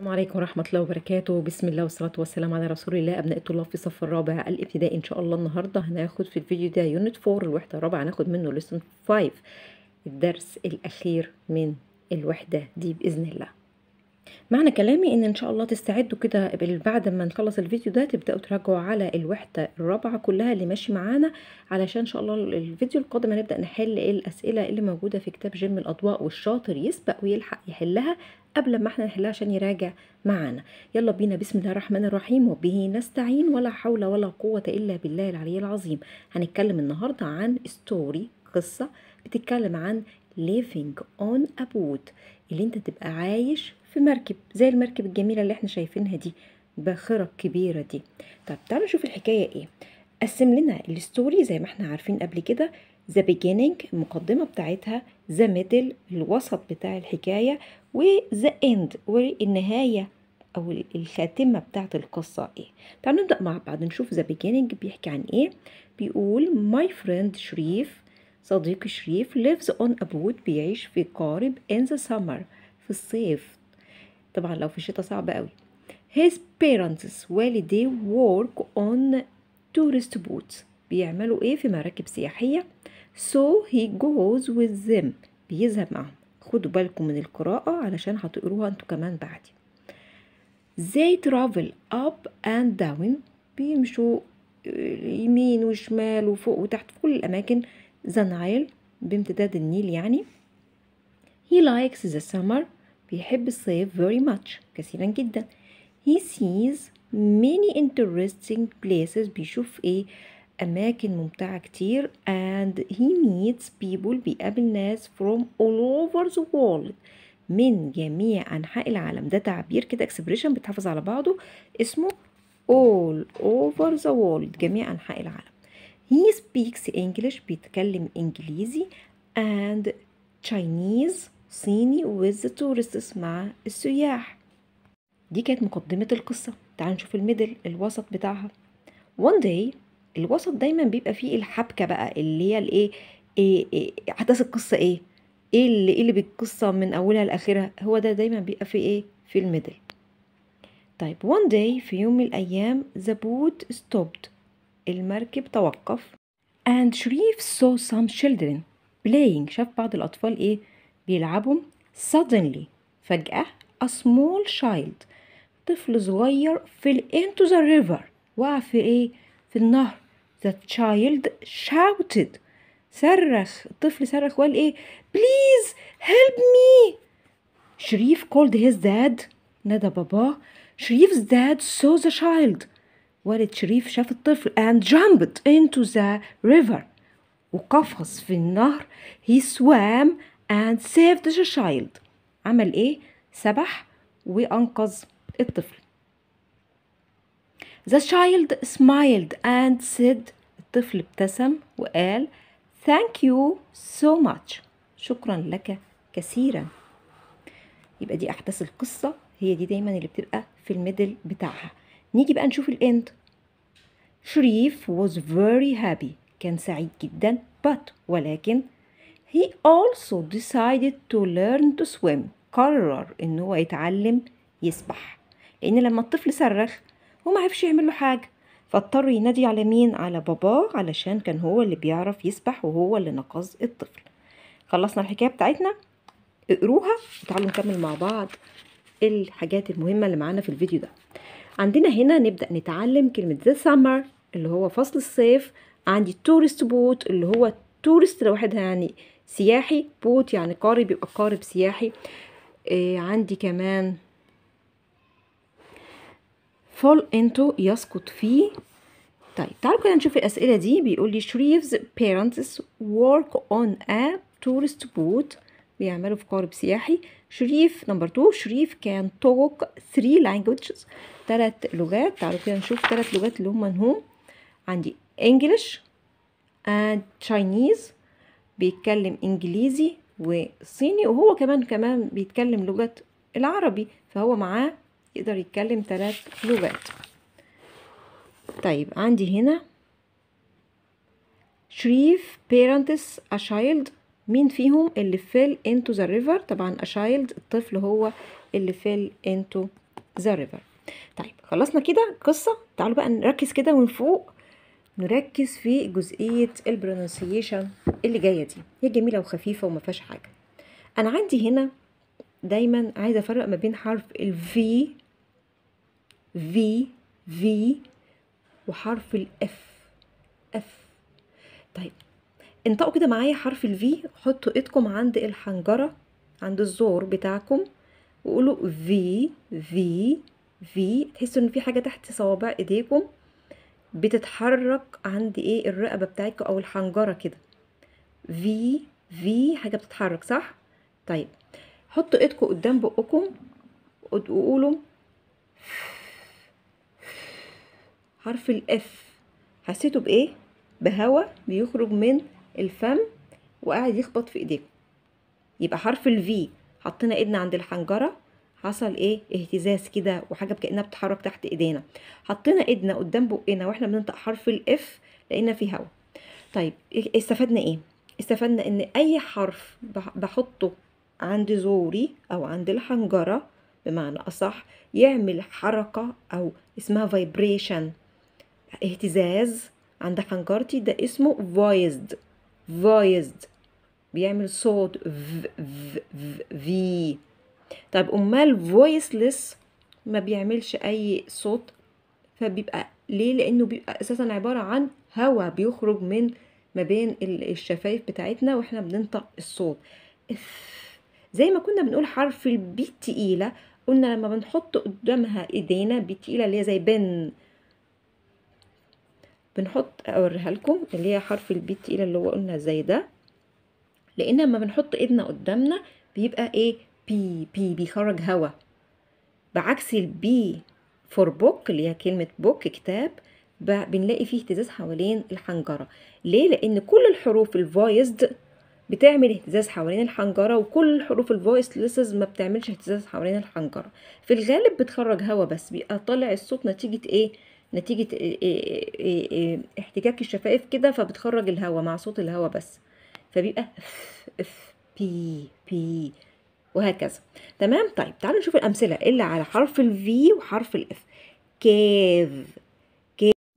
السلام عليكم ورحمة الله وبركاته بسم الله والصلاة والسلام على رسول الله أبناء الطلاب في صف الرابع الابتدائي إن شاء الله النهاردة هناخد في الفيديو ده يونت فور الوحدة الرابعة هناخد منه لسن فايف الدرس الأخير من الوحدة دي بإذن الله معنى كلامي ان ان شاء الله تستعدوا كده بعد ما نخلص الفيديو ده تبداوا تراجعوا على الوحده الرابعه كلها اللي ماشي معانا علشان ان شاء الله الفيديو القادم هنبدا نحل الاسئله اللي موجوده في كتاب جيم الاضواء والشاطر يسبق ويلحق يحلها قبل ما احنا نحلها عشان يراجع معانا يلا بينا بسم الله الرحمن الرحيم وبه نستعين ولا حول ولا قوه الا بالله العلي العظيم هنتكلم النهارده عن ستوري قصه بتتكلم عن living on a boat اللي انت تبقى عايش في مركب زي المركب الجميله اللي احنا شايفينها دي باخره كبيره دي طب تعالوا نشوف الحكايه ايه قسم لنا الستوري زي ما احنا عارفين قبل كده ذا beginning المقدمة بتاعتها ذا ميدل الوسط بتاع الحكاية وذا اند والنهاية أو الخاتمة بتاعت القصة إيه تعالوا نبدأ مع بعض نشوف ذا beginning بيحكي عن إيه بيقول ماي فريند شريف صديقي شريف lives on a boat بيعيش في قارب in the summer في الصيف طبعا لو في الشتاء صعب قوي his parents والديه work on tourist boats بيعملوا ايه في مراكب سياحية so he goes with them بيذهب معهم خدوا بالكم من القراءة علشان هتقروها انتوا كمان بعدي they travel up and down بيمشوا يمين وشمال وفوق وتحت في كل الأماكن ذا نايل بامتداد النيل يعني he likes the summer بيحب الصيف very much كثيرا جدا he sees many interesting places بيشوف ايه أماكن ممتعة كتير and he meets people بيقابل ناس from all over the world من جميع أنحاء العالم ده تعبير كده expression بتحافظ على بعضه اسمه all over the world جميع أنحاء العالم He speaks English بيتكلم إنجليزي and Chinese صيني with the tourists مع السياح دي كانت مقدمة القصة تعالوا نشوف الميدل الوسط بتاعها one day الوسط دايما بيبقى فيه الحبكة بقى اللي هي الايه إيه إيه احداث القصة ايه ايه اللي ايه اللي بالقصة من اولها لاخرها هو ده دايما بيبقى فيه ايه في الميدل طيب one day في يوم من الايام the boat stopped المركب توقف and شريف saw some children playing شاف بعض الأطفال إيه بيلعبوا suddenly فجأة a small child طفل صغير fell into the river وقع في إيه في النهر the child shouted صرخ الطفل صرخ وقال إيه please help me شريف called his dad نادى باباه شريف's dad saw the child والد شريف شاف الطفل and jumped into the river وقفز في النهر he swam and saved the child عمل ايه سبح وانقذ الطفل the child smiled and said الطفل ابتسم وقال thank you so much شكرا لك كثيرا يبقى دي احداث القصه هي دي دايما اللي بتبقى في الميدل بتاعها نيجي بقى نشوف الاند شريف was very happy كان سعيد جدا but ولكن he also decided to learn to swim قرر ان هو يتعلم يسبح لان لما الطفل صرخ هو ما عرفش يعمل له حاجه فاضطر ينادي على مين على باباه علشان كان هو اللي بيعرف يسبح وهو اللي نقذ الطفل خلصنا الحكايه بتاعتنا اقروها وتعالوا نكمل مع بعض الحاجات المهمه اللي معانا في الفيديو ده عندنا هنا نبدأ نتعلم كلمة the summer اللي هو فصل الصيف عندي tourist boat اللي هو tourist لوحدها يعني سياحي بوت يعني قارب يبقى قارب سياحي إيه عندي كمان fall into يسقط فيه طيب تعالوا كده نشوف الأسئلة دي بيقول لي شريف's parents work on a tourist boat بيعملوا في قارب سياحي شريف نمبر 2 شريف كان توك 3 لانجوجز ثلاث لغات تعالوا كده نشوف ثلاث لغات اللي هم هم عندي انجلش اند تشاينيز بيتكلم انجليزي وصيني وهو كمان كمان بيتكلم لغة العربي فهو معاه يقدر يتكلم ثلاث لغات طيب عندي هنا شريف parents a child مين فيهم اللي fell into the river طبعا اشايلد الطفل هو اللي fell into the river طيب خلصنا كده قصه تعالوا بقى نركز كده من فوق نركز في جزئيه البرونسيشن اللي جايه دي هي جميله وخفيفه وما فيهاش حاجه انا عندي هنا دايما عايزه افرق ما بين حرف V في في وحرف F اف طيب انطقوا كده معايا حرف الفي حطوا ايدكم عند الحنجرة عند الزور بتاعكم وقولوا في في في تحسوا ان في حاجة تحت صوابع ايديكم بتتحرك عند ايه الرقبة بتاعتكم او الحنجرة كده في في حاجة بتتحرك صح طيب حطوا ايدكم قدام بقكم وقولوا حرف الاف حسيتوا بايه بهواء بيخرج من الفم وقاعد يخبط في ايديكم يبقى حرف الفي حطينا ايدنا عند الحنجره حصل ايه اهتزاز كده وحاجه كانها بتتحرك تحت ايدينا حطينا ايدنا قدام بقنا واحنا بننطق حرف الاف لقينا فيه هواء طيب استفدنا ايه استفدنا ان اي حرف بحطه عند زوري او عند الحنجره بمعنى اصح يعمل حركه او اسمها فايبريشن اهتزاز عند حنجرتي ده اسمه voiced voiced بيعمل صوت في طب امال فويسلس ما بيعملش اي صوت فبيبقى ليه لانه بيبقى اساسا عباره عن هواء بيخرج من ما بين الشفايف بتاعتنا واحنا بننطق الصوت زي ما كنا بنقول حرف البي تقيله قلنا لما بنحط قدامها ايدينا تقيله اللي هي زي بن بنحط اوريها لكم اللي هي حرف البي التقيله اللي هو قلنا زي ده لان لما بنحط ايدنا قدامنا بيبقى ايه بي بي بيخرج هوا بعكس البي فور بوك اللي هي كلمه بوك كتاب بنلاقي فيه اهتزاز حوالين الحنجره ليه لان كل الحروف الفويسد بتعمل اهتزاز حوالين الحنجره وكل حروف الفويس لسز ما بتعملش اهتزاز حوالين الحنجره في الغالب بتخرج هوا بس بيبقى طالع الصوت نتيجه ايه نتيجة احتكاك الشفائف كده فبتخرج الهواء مع صوت الهواء بس فبيبقى اف اف بي بي وهكذا تمام طيب تعالوا نشوف الأمثلة اللي على حرف الفي وحرف الاف كيف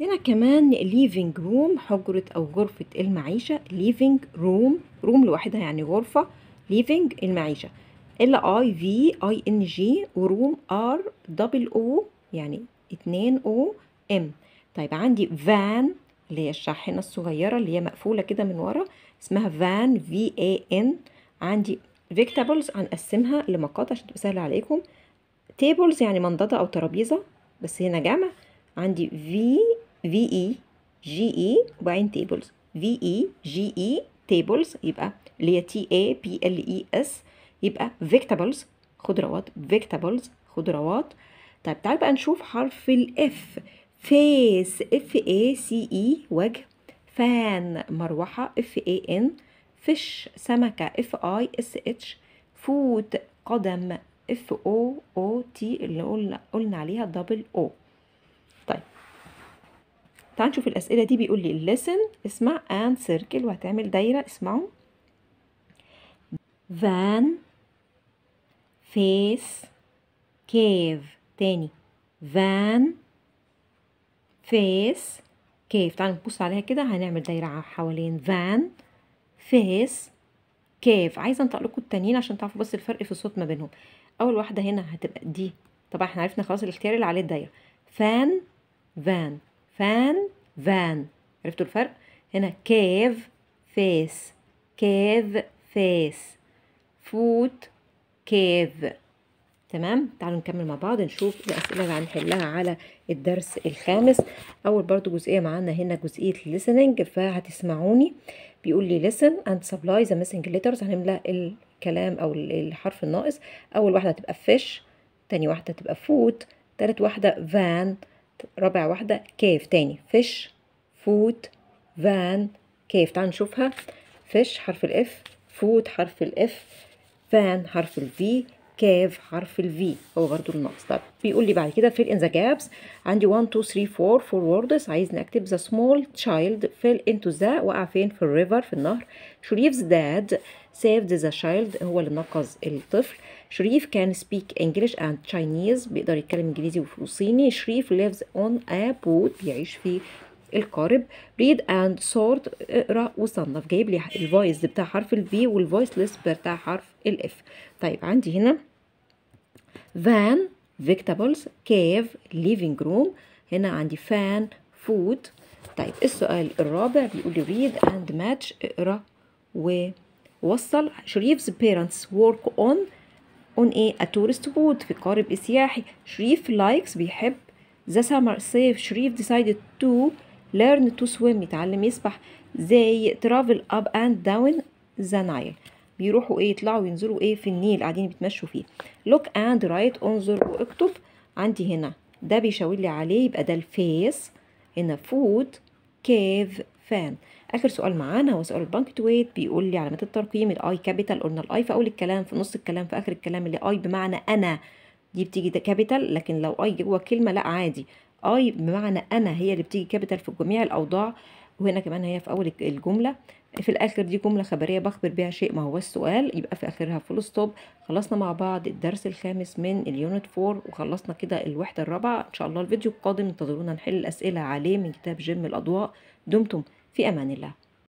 عندنا كمان ليفينج روم حجرة أو غرفة المعيشة ليفينج روم روم لوحدها يعني غرفة ليفينج المعيشة ال اي في اي ان جي وروم ار دبل او يعني اتنين او ام طيب عندي فان اللي هي الشاحنة الصغيرة اللي هي مقفولة كده من ورا اسمها فان في اي ان عندي فيكتابلز هنقسمها لمقاطع عشان تبقى سهلة عليكم تيبلز يعني منضدة أو ترابيزة بس هنا جمع عندي في في اي جي اي وبعدين تيبلز في اي جي اي تيبلز يبقى اللي هي تي اي بي ال اي اس يبقى فيكتابلز خضروات فيكتابلز خضروات طيب تعال بقى نشوف حرف الاف فيس اف اي سي اي وجه فان مروحة اف اي ان فيش سمكة اف اي اس اتش فوت قدم اف او او تي اللي قلنا قلنا عليها دبل او طيب تعال نشوف الاسئله دي بيقول لي listen اسمع and circle وهتعمل دايره اسمعوا van face cave تاني van فيس كيف تعالوا نبص عليها كده هنعمل دايرة حوالين فان فيس كيف عايزه انطق لكم التانيين عشان تعرفوا بس الفرق في الصوت ما بينهم اول واحده هنا هتبقى دي طبعا احنا عرفنا خلاص الاختيار اللي عليه الدايره فان فان فان فان عرفتوا الفرق هنا كيف فيس كيف فيس فوت كيف تمام تعالوا نكمل مع بعض نشوف الاسئله اللي هنحلها على الدرس الخامس اول برضو جزئيه معانا هنا جزئيه listening فهتسمعوني بيقول لي listen and supply the missing letters هنملى الكلام او الحرف الناقص اول واحده هتبقى fish تاني واحده تبقى food تالت واحده van رابع واحده كيف تاني fish food van كيف تعالوا نشوفها fish حرف الاف food حرف الاف van حرف الفي كاف حرف الفي هو برضو الناقص طب بيقول لي بعد كده fill in the gaps عندي 1 2 3 4 4 words عايزني اكتب the small child fell into the وقع فين في الريفر في النهر شريف's dad saved the child هو اللي نقذ الطفل شريف كان speak English and Chinese بيقدر يتكلم انجليزي وصيني شريف lives on a boat بيعيش في القارب read and sort اقرا وصنف جايب لي الفويس بتاع حرف الفي ليست بتاع حرف الاف طيب عندي هنا فان vegetables cave living room هنا عندي fan food طيب السؤال الرابع بيقول لي read and match اقرا ووصل شريف's parents work on on a, a tourist boat في قارب سياحي شريف لايكس بيحب the summer safe شريف decided to learn to swim يتعلم يسبح they travel up and down the Nile بيروحوا ايه يطلعوا ينزلوا ايه في النيل قاعدين بيتمشوا فيه لوك اند رايت انظر واكتب عندي هنا ده بيشاور لي عليه يبقى ده الفيس هنا فود كيف فان اخر سؤال معانا هو سؤال تويت بيقول لي علامات الترقيم الاي كابيتال قلنا الاي في اول الكلام في نص الكلام في اخر الكلام اللي اي بمعنى انا دي بتيجي ده كابيتال لكن لو اي جوه كلمه لا عادي اي بمعنى انا هي اللي بتيجي كابيتال في جميع الاوضاع وهنا كمان هي في اول الجمله في الاخر دي جمله خبريه بخبر بها شيء ما هو السؤال يبقى في اخرها فول ستوب خلصنا مع بعض الدرس الخامس من اليونت 4 وخلصنا كده الوحده الرابعه ان شاء الله الفيديو القادم انتظرونا نحل الاسئله عليه من كتاب جيم الاضواء دمتم في امان الله